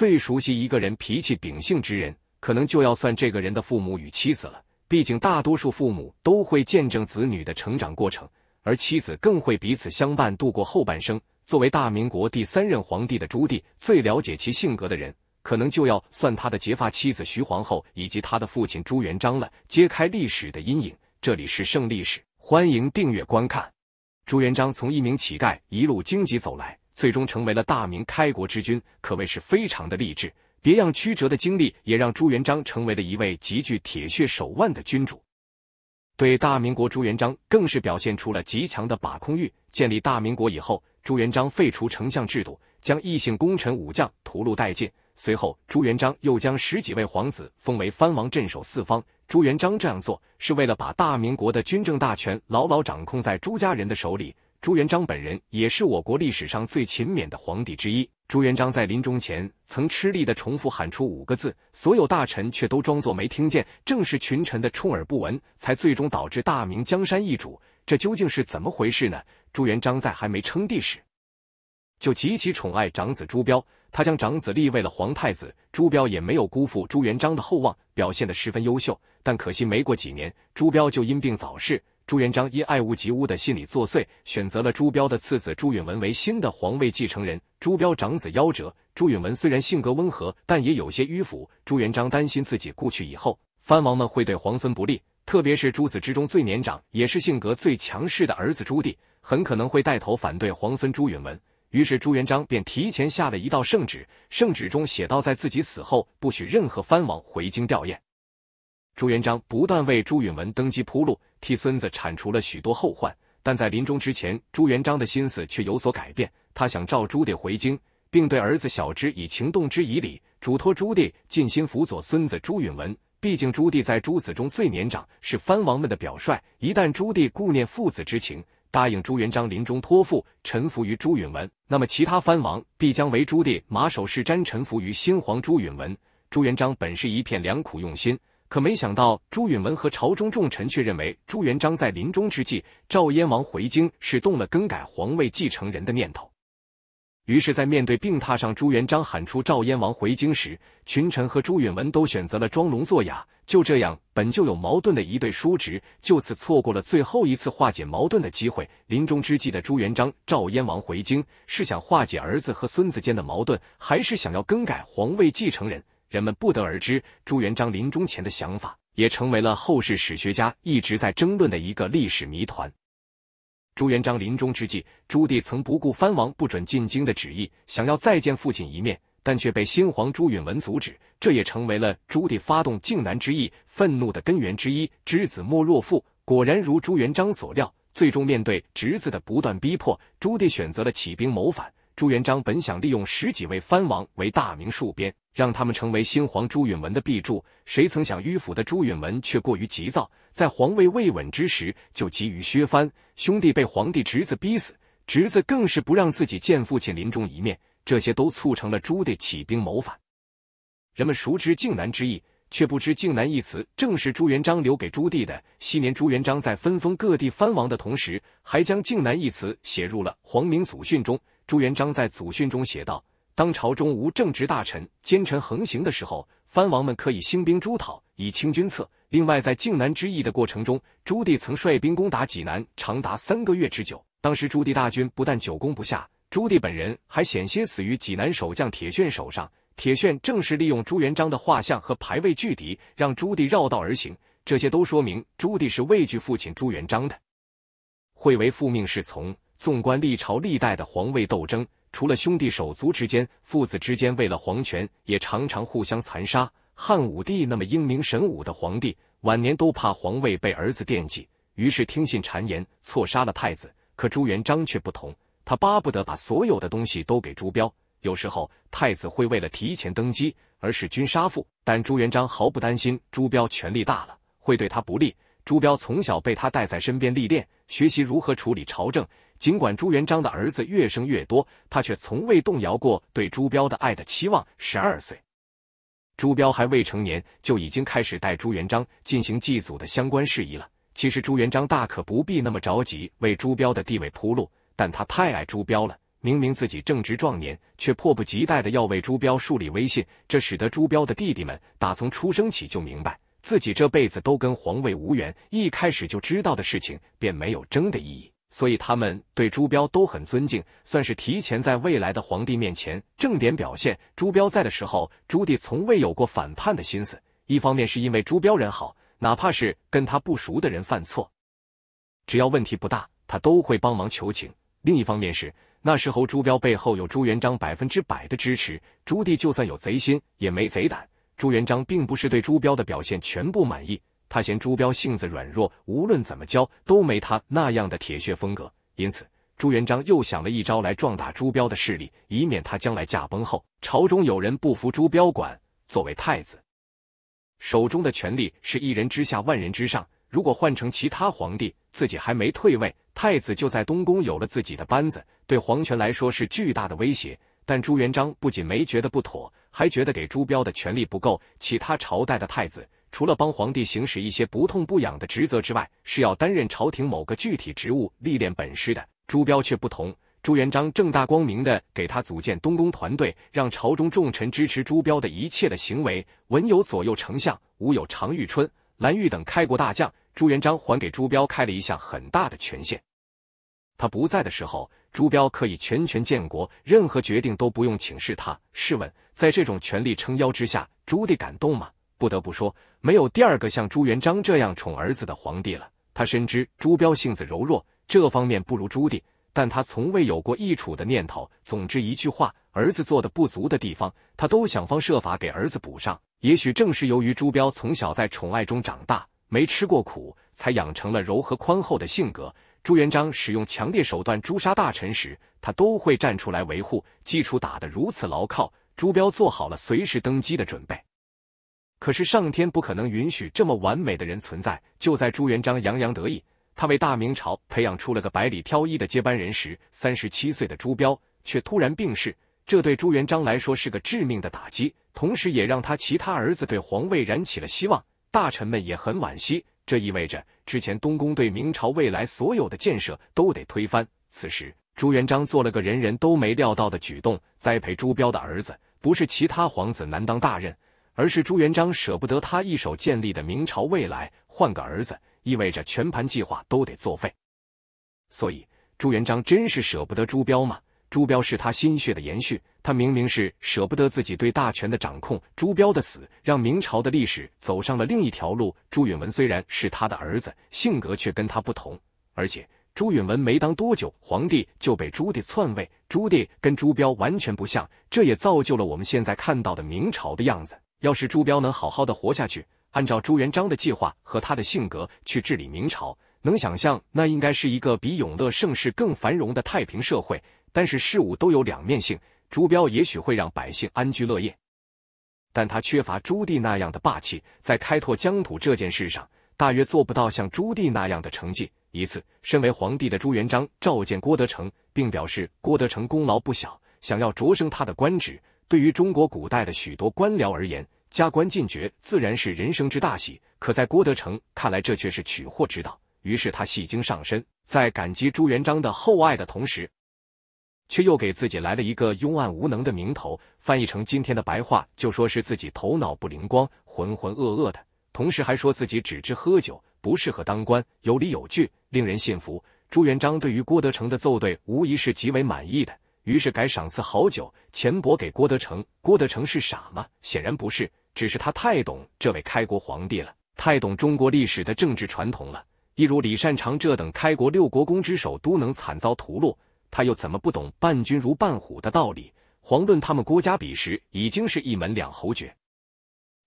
最熟悉一个人脾气秉性之人，可能就要算这个人的父母与妻子了。毕竟大多数父母都会见证子女的成长过程，而妻子更会彼此相伴度过后半生。作为大明国第三任皇帝的朱棣，最了解其性格的人，可能就要算他的结发妻子徐皇后以及他的父亲朱元璋了。揭开历史的阴影，这里是《胜历史》，欢迎订阅观看。朱元璋从一名乞丐一路荆棘走来。最终成为了大明开国之君，可谓是非常的励志。别样曲折的经历，也让朱元璋成为了一位极具铁血手腕的君主。对大明国，朱元璋更是表现出了极强的把控欲。建立大明国以后，朱元璋废除丞相制度，将异姓功臣武将屠戮殆尽。随后，朱元璋又将十几位皇子封为藩王，镇守四方。朱元璋这样做，是为了把大明国的军政大权牢牢掌控在朱家人的手里。朱元璋本人也是我国历史上最勤勉的皇帝之一。朱元璋在临终前曾吃力地重复喊出五个字，所有大臣却都装作没听见。正是群臣的充耳不闻，才最终导致大明江山易主。这究竟是怎么回事呢？朱元璋在还没称帝时，就极其宠爱长子朱标，他将长子立为了皇太子。朱标也没有辜负朱元璋的厚望，表现得十分优秀。但可惜没过几年，朱标就因病早逝。朱元璋因爱屋及乌的心理作祟，选择了朱标的次子朱允文为新的皇位继承人。朱标长子夭折，朱允文虽然性格温和，但也有些迂腐。朱元璋担心自己故去以后，藩王们会对皇孙不利，特别是诸子之中最年长、也是性格最强势的儿子朱棣，很可能会带头反对皇孙朱允文。于是，朱元璋便提前下了一道圣旨，圣旨中写道：“在自己死后，不许任何藩王回京吊唁。朱元璋不断为朱允文登基铺路。替孙子铲除了许多后患，但在临终之前，朱元璋的心思却有所改变。他想召朱棣回京，并对儿子小之以情，动之以理，嘱托朱棣尽心辅佐孙子朱允文。毕竟朱棣在诸子中最年长，是藩王们的表率。一旦朱棣顾念父子之情，答应朱元璋临终托付，臣服于朱允文，那么其他藩王必将为朱棣马首是瞻，臣服于新皇朱允文。朱元璋本是一片良苦用心。可没想到，朱允文和朝中重臣却认为朱元璋在临终之际赵燕王回京是动了更改皇位继承人的念头。于是，在面对病榻上朱元璋喊出“赵燕王回京”时，群臣和朱允文都选择了装聋作哑。就这样，本就有矛盾的一对叔侄，就此错过了最后一次化解矛盾的机会。临终之际的朱元璋召燕王回京，是想化解儿子和孙子间的矛盾，还是想要更改皇位继承人？人们不得而知朱元璋临终前的想法，也成为了后世史学家一直在争论的一个历史谜团。朱元璋临终之际，朱棣曾不顾藩王不准进京的旨意，想要再见父亲一面，但却被新皇朱允文阻止，这也成为了朱棣发动靖难之役愤怒的根源之一。知子莫若父，果然如朱元璋所料，最终面对侄子的不断逼迫，朱棣选择了起兵谋反。朱元璋本想利用十几位藩王为大明戍边，让他们成为新皇朱允文的臂助。谁曾想迂腐的朱允文却过于急躁，在皇位未稳之时就急于削藩。兄弟被皇帝侄子逼死，侄子更是不让自己见父亲临终一面，这些都促成了朱棣起兵谋反。人们熟知靖难之意，却不知“靖难”一词正是朱元璋留给朱棣的。昔年朱元璋在分封各地藩王的同时，还将“靖难”一词写入了皇明祖训中。朱元璋在祖训中写道：“当朝中无正直大臣，奸臣横行的时候，藩王们可以兴兵诛讨，以清君侧。”另外，在靖难之役的过程中，朱棣曾率兵攻打济南，长达三个月之久。当时朱棣大军不但久攻不下，朱棣本人还险些死于济南守将铁铉手上。铁铉正是利用朱元璋的画像和牌位拒敌，让朱棣绕道而行。这些都说明朱棣是畏惧父亲朱元璋的，会为父命是从。纵观历朝历代的皇位斗争，除了兄弟手足之间、父子之间为了皇权，也常常互相残杀。汉武帝那么英明神武的皇帝，晚年都怕皇位被儿子惦记，于是听信谗言，错杀了太子。可朱元璋却不同，他巴不得把所有的东西都给朱标。有时候，太子会为了提前登基而弑君杀父，但朱元璋毫不担心朱标权力大了会对他不利。朱标从小被他带在身边历练，学习如何处理朝政。尽管朱元璋的儿子越生越多，他却从未动摇过对朱标的爱的期望。十二岁，朱标还未成年，就已经开始带朱元璋进行祭祖的相关事宜了。其实朱元璋大可不必那么着急为朱标的地位铺路，但他太爱朱标了。明明自己正值壮年，却迫不及待的要为朱标树立威信，这使得朱标的弟弟们打从出生起就明白，自己这辈子都跟皇位无缘。一开始就知道的事情，便没有争的意义。所以他们对朱标都很尊敬，算是提前在未来的皇帝面前正点表现。朱标在的时候，朱棣从未有过反叛的心思。一方面是因为朱标人好，哪怕是跟他不熟的人犯错，只要问题不大，他都会帮忙求情；另一方面是那时候朱标背后有朱元璋百分之百的支持，朱棣就算有贼心也没贼胆。朱元璋并不是对朱标的表现全部满意。他嫌朱标性子软弱，无论怎么教都没他那样的铁血风格，因此朱元璋又想了一招来壮大朱标的势力，以免他将来驾崩后，朝中有人不服朱标管。作为太子，手中的权力是一人之下万人之上，如果换成其他皇帝，自己还没退位，太子就在东宫有了自己的班子，对皇权来说是巨大的威胁。但朱元璋不仅没觉得不妥，还觉得给朱标的权力不够，其他朝代的太子。除了帮皇帝行使一些不痛不痒的职责之外，是要担任朝廷某个具体职务、历练本事的。朱标却不同，朱元璋正大光明的给他组建东宫团队，让朝中重臣支持朱标的一切的行为。文有左右丞相，武有常遇春、蓝玉等开国大将。朱元璋还给朱标开了一项很大的权限，他不在的时候，朱标可以全权建国，任何决定都不用请示他。试问，在这种权力撑腰之下，朱棣敢动吗？不得不说，没有第二个像朱元璋这样宠儿子的皇帝了。他深知朱标性子柔弱，这方面不如朱棣，但他从未有过易处的念头。总之一句话，儿子做的不足的地方，他都想方设法给儿子补上。也许正是由于朱标从小在宠爱中长大，没吃过苦，才养成了柔和宽厚的性格。朱元璋使用强烈手段诛杀大臣时，他都会站出来维护。基础打得如此牢靠，朱标做好了随时登基的准备。可是上天不可能允许这么完美的人存在。就在朱元璋洋洋得意，他为大明朝培养出了个百里挑一的接班人时，三十七岁的朱标却突然病逝。这对朱元璋来说是个致命的打击，同时也让他其他儿子对皇位燃起了希望。大臣们也很惋惜，这意味着之前东宫对明朝未来所有的建设都得推翻。此时，朱元璋做了个人人都没料到的举动：栽培朱标的儿子，不是其他皇子难当大任。而是朱元璋舍不得他一手建立的明朝未来，换个儿子意味着全盘计划都得作废。所以朱元璋真是舍不得朱标吗？朱标是他心血的延续，他明明是舍不得自己对大权的掌控。朱标的死让明朝的历史走上了另一条路。朱允文虽然是他的儿子，性格却跟他不同，而且朱允文没当多久皇帝就被朱棣篡位。朱棣跟朱标完全不像，这也造就了我们现在看到的明朝的样子。要是朱标能好好的活下去，按照朱元璋的计划和他的性格去治理明朝，能想象那应该是一个比永乐盛世更繁荣的太平社会。但是事物都有两面性，朱标也许会让百姓安居乐业，但他缺乏朱棣那样的霸气，在开拓疆土这件事上，大约做不到像朱棣那样的成绩。一次，身为皇帝的朱元璋召见郭德成，并表示郭德成功劳不小，想要擢升他的官职。对于中国古代的许多官僚而言，加官进爵自然是人生之大喜。可在郭德成看来，这却是取祸之道。于是他戏精上身，在感激朱元璋的厚爱的同时，却又给自己来了一个庸暗无能的名头。翻译成今天的白话，就说是自己头脑不灵光，浑浑噩噩的。同时还说自己只知喝酒，不适合当官，有理有据，令人信服。朱元璋对于郭德成的奏对，无疑是极为满意的。于是改赏赐好酒钱帛给郭德成。郭德成是傻吗？显然不是，只是他太懂这位开国皇帝了，太懂中国历史的政治传统了。一如李善长这等开国六国公之首都能惨遭屠戮，他又怎么不懂“伴君如伴虎”的道理？遑论他们郭家彼时已经是一门两侯爵，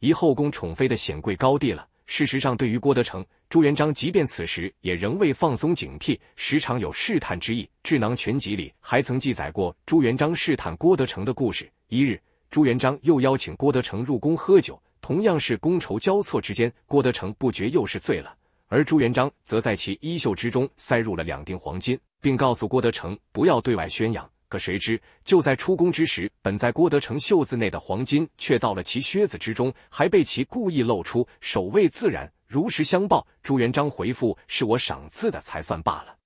一后宫宠妃的显贵高帝了。事实上，对于郭德成。朱元璋即便此时也仍未放松警惕，时常有试探之意。《智囊全集》里还曾记载过朱元璋试探郭德成的故事。一日，朱元璋又邀请郭德成入宫喝酒，同样是觥筹交错之间，郭德成不觉又是醉了，而朱元璋则在其衣袖之中塞入了两锭黄金，并告诉郭德成不要对外宣扬。可谁知，就在出宫之时，本在郭德成袖子内的黄金却到了其靴子之中，还被其故意露出，守卫自然。如实相报，朱元璋回复是我赏赐的才算罢了。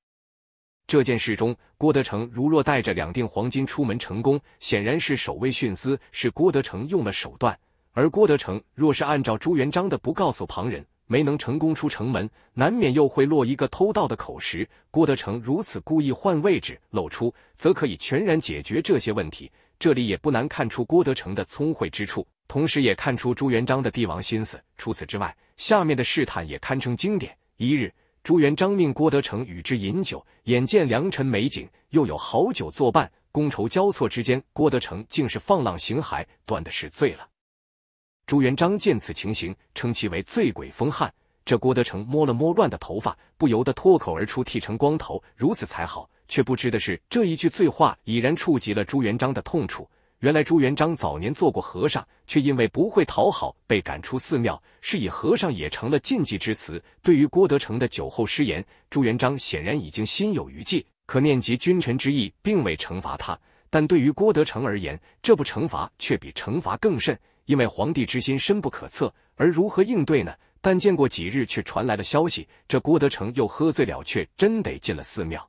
这件事中，郭德成如若带着两锭黄金出门成功，显然是守卫徇私，是郭德成用了手段；而郭德成若是按照朱元璋的不告诉旁人，没能成功出城门，难免又会落一个偷盗的口实。郭德成如此故意换位置露出，则可以全然解决这些问题。这里也不难看出郭德成的聪慧之处。同时也看出朱元璋的帝王心思。除此之外，下面的试探也堪称经典。一日，朱元璋命郭德成与之饮酒，眼见良辰美景，又有好酒作伴，觥筹交错之间，郭德成竟是放浪形骸，断的是醉了。朱元璋见此情形，称其为醉鬼风汉。这郭德成摸了摸乱的头发，不由得脱口而出：“剃成光头，如此才好。”却不知的是，这一句醉话已然触及了朱元璋的痛处。原来朱元璋早年做过和尚，却因为不会讨好被赶出寺庙，是以和尚也成了禁忌之词。对于郭德成的酒后失言，朱元璋显然已经心有余悸，可念及君臣之义，并未惩罚他。但对于郭德成而言，这不惩罚却比惩罚更甚，因为皇帝之心深不可测，而如何应对呢？但见过几日，却传来了消息，这郭德成又喝醉了，却真得进了寺庙，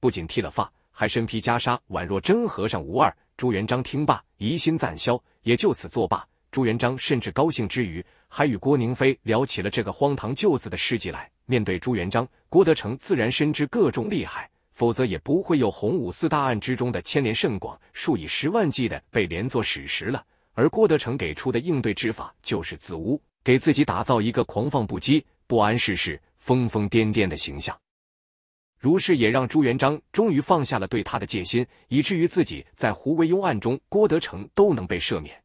不仅剃了发，还身披袈裟，宛若真和尚无二。朱元璋听罢，疑心暂消，也就此作罢。朱元璋甚至高兴之余，还与郭宁妃聊起了这个荒唐舅子的事迹来。面对朱元璋，郭德成自然深知各种厉害，否则也不会有洪武四大案之中的牵连甚广、数以十万计的被连坐史实了。而郭德成给出的应对之法，就是自污，给自己打造一个狂放不羁、不谙世事、疯疯癫癫的形象。如是，也让朱元璋终于放下了对他的戒心，以至于自己在胡惟庸案中，郭德成都能被赦免。